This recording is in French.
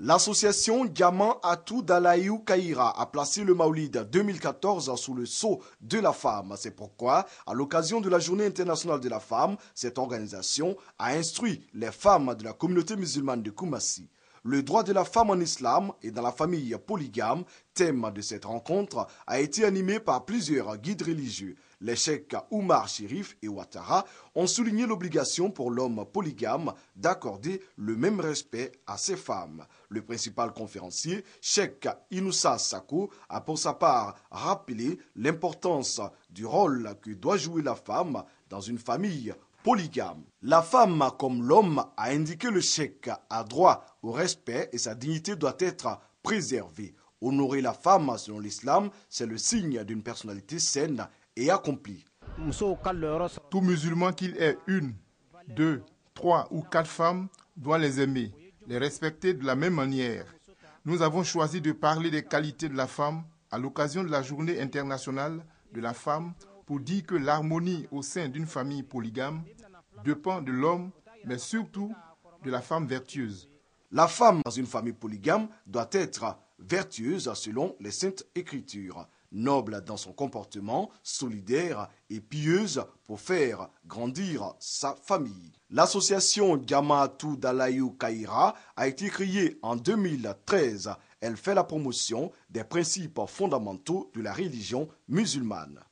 L'association Diamant Atou Dalaïou Kaira a placé le Maulid 2014 sous le sceau de la femme. C'est pourquoi, à l'occasion de la Journée internationale de la femme, cette organisation a instruit les femmes de la communauté musulmane de Koumassi le droit de la femme en islam et dans la famille polygame, thème de cette rencontre, a été animé par plusieurs guides religieux. Les cheikhs Oumar Shirif et Ouattara ont souligné l'obligation pour l'homme polygame d'accorder le même respect à ses femmes. Le principal conférencier, Cheikh Inoussa Sako, a pour sa part rappelé l'importance du rôle que doit jouer la femme dans une famille polygame. La femme, comme l'homme, a indiqué le chèque, a droit au respect et sa dignité doit être préservée. Honorer la femme, selon l'islam, c'est le signe d'une personnalité saine et accomplie. Tout musulman qu'il ait une, deux, trois ou quatre femmes doit les aimer, les respecter de la même manière. Nous avons choisi de parler des qualités de la femme à l'occasion de la journée internationale de la femme pour dire que l'harmonie au sein d'une famille polygame dépend de l'homme, mais surtout de la femme vertueuse. La femme dans une famille polygame doit être vertueuse selon les saintes écritures, noble dans son comportement, solidaire et pieuse pour faire grandir sa famille. L'association Gamatu Dalayu Kaira a été créée en 2013. Elle fait la promotion des principes fondamentaux de la religion musulmane.